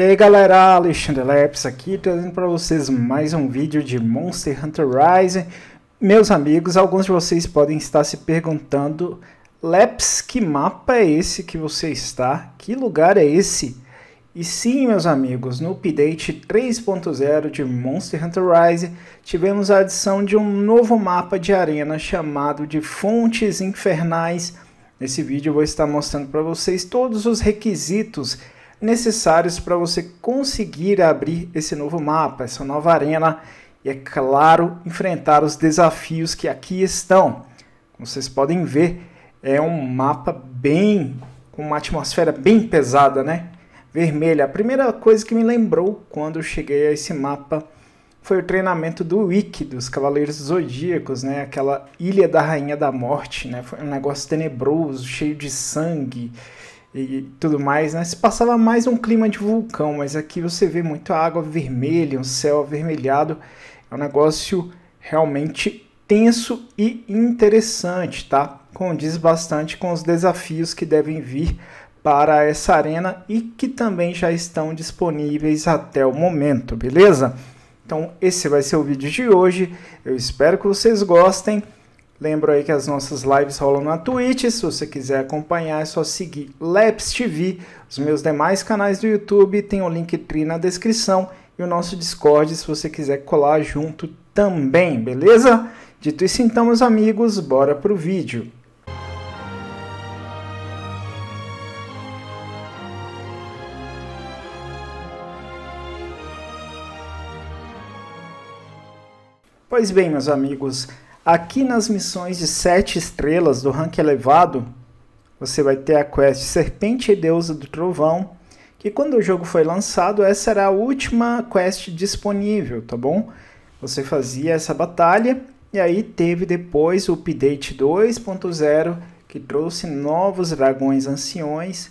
E aí galera, Alexandre Leps aqui, trazendo para vocês mais um vídeo de Monster Hunter Rise. Meus amigos, alguns de vocês podem estar se perguntando Leps, que mapa é esse que você está? Que lugar é esse? E sim, meus amigos, no update 3.0 de Monster Hunter Rise, tivemos a adição de um novo mapa de arena chamado de Fontes Infernais. Nesse vídeo eu vou estar mostrando para vocês todos os requisitos necessários para você conseguir abrir esse novo mapa, essa nova arena e, é claro, enfrentar os desafios que aqui estão. Como vocês podem ver, é um mapa bem com uma atmosfera bem pesada, né? Vermelha. A primeira coisa que me lembrou quando cheguei a esse mapa foi o treinamento do Wiki, dos Cavaleiros Zodíacos, né? Aquela Ilha da Rainha da Morte, né? Foi um negócio tenebroso, cheio de sangue, e tudo mais, né? Se passava mais um clima de vulcão, mas aqui você vê muito água vermelha, um céu avermelhado. É um negócio realmente tenso e interessante, tá? Condiz bastante com os desafios que devem vir para essa arena e que também já estão disponíveis até o momento, beleza? Então, esse vai ser o vídeo de hoje. Eu espero que vocês gostem. Lembro aí que as nossas lives rolam na Twitch, se você quiser acompanhar é só seguir Laps TV, os meus demais canais do YouTube, tem o link tri na descrição e o nosso Discord se você quiser colar junto também, beleza? Dito isso então, meus amigos, bora pro vídeo. Pois bem, meus amigos, Aqui nas missões de 7 estrelas do rank elevado, você vai ter a quest Serpente e Deusa do Trovão, que quando o jogo foi lançado, essa era a última quest disponível, tá bom? Você fazia essa batalha e aí teve depois o update 2.0 que trouxe novos dragões anciões.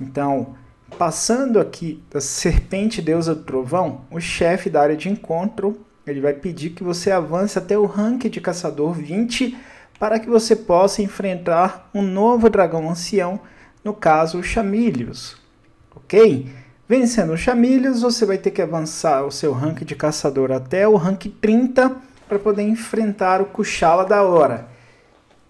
Então, passando aqui da Serpente Deusa do Trovão, o chefe da área de encontro ele vai pedir que você avance até o rank de caçador 20 para que você possa enfrentar um novo dragão ancião, no caso, o Chamílios. OK? Vencendo o Chamílios, você vai ter que avançar o seu rank de caçador até o rank 30 para poder enfrentar o Kuchala da hora.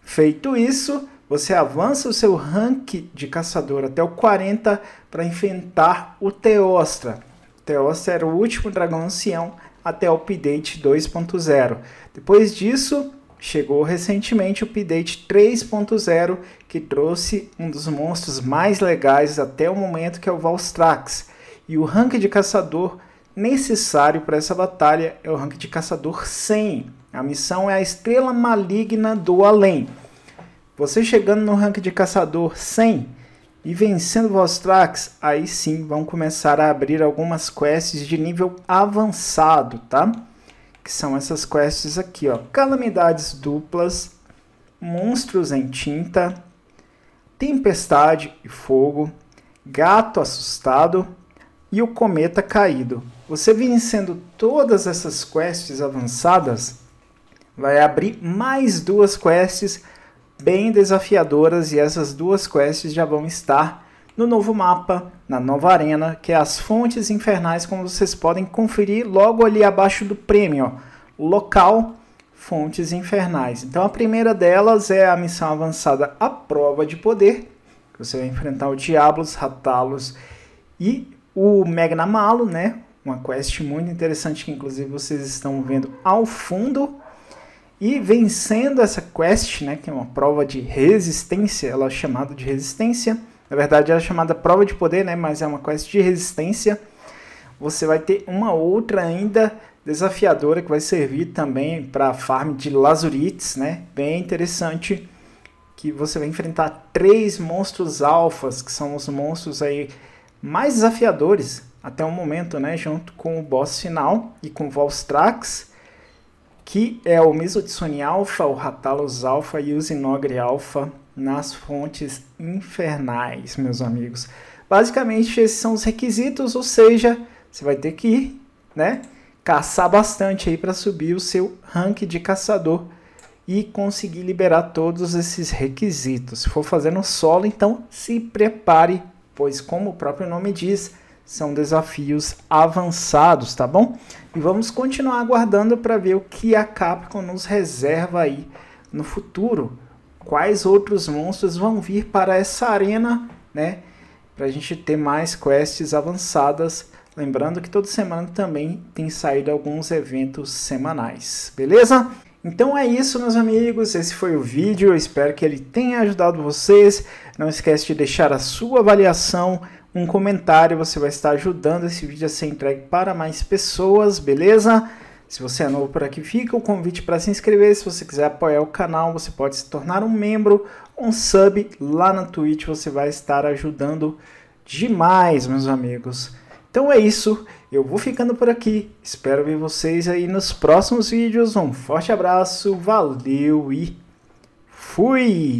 Feito isso, você avança o seu rank de caçador até o 40 para enfrentar o Teostra. O Teostra era o último dragão ancião até o update 2.0. Depois disso, chegou recentemente o update 3.0, que trouxe um dos monstros mais legais até o momento, que é o Valstrax. E o rank de caçador necessário para essa batalha é o rank de caçador 100. A missão é a estrela maligna do além. Você chegando no rank de caçador 100, e vencendo Vostrax, aí sim vão começar a abrir algumas quests de nível avançado, tá? Que são essas quests aqui, ó. Calamidades duplas, Monstros em tinta, Tempestade e fogo, Gato assustado e o cometa caído. Você vencendo todas essas quests avançadas, vai abrir mais duas quests bem desafiadoras e essas duas quests já vão estar no novo mapa, na nova arena, que é as Fontes Infernais, como vocês podem conferir logo ali abaixo do prêmio, ó, local Fontes Infernais. Então a primeira delas é a missão avançada A Prova de Poder, que você vai enfrentar o Diablos, Ratalos e o Magnamalo, né? Uma quest muito interessante que inclusive vocês estão vendo ao fundo. E vencendo essa quest, né, que é uma prova de resistência, ela é chamada de resistência. Na verdade, ela é chamada prova de poder, né, mas é uma quest de resistência. Você vai ter uma outra ainda desafiadora que vai servir também para farm de lazurites, né? Bem interessante que você vai enfrentar três monstros alfas, que são os monstros aí mais desafiadores até o momento, né, junto com o boss final e com o Volstrax que é o mesotitsone Alpha, o ratalos Alpha e o zinogre Alpha nas fontes infernais, meus amigos. Basicamente, esses são os requisitos, ou seja, você vai ter que ir, né, caçar bastante aí para subir o seu rank de caçador e conseguir liberar todos esses requisitos. Se for fazendo solo, então se prepare, pois como o próprio nome diz, são desafios avançados, tá bom? E vamos continuar aguardando para ver o que a Capcom nos reserva aí no futuro. Quais outros monstros vão vir para essa arena, né? Para a gente ter mais quests avançadas. Lembrando que toda semana também tem saído alguns eventos semanais, beleza? Então é isso, meus amigos. Esse foi o vídeo. Eu espero que ele tenha ajudado vocês. Não esquece de deixar a sua avaliação, um comentário. Você vai estar ajudando esse vídeo a ser entregue para mais pessoas, beleza? Se você é novo por aqui, fica o convite para se inscrever. Se você quiser apoiar o canal, você pode se tornar um membro, um sub lá na Twitch. Você vai estar ajudando demais, meus amigos. Então é isso, eu vou ficando por aqui. Espero ver vocês aí nos próximos vídeos. Um forte abraço, valeu e fui!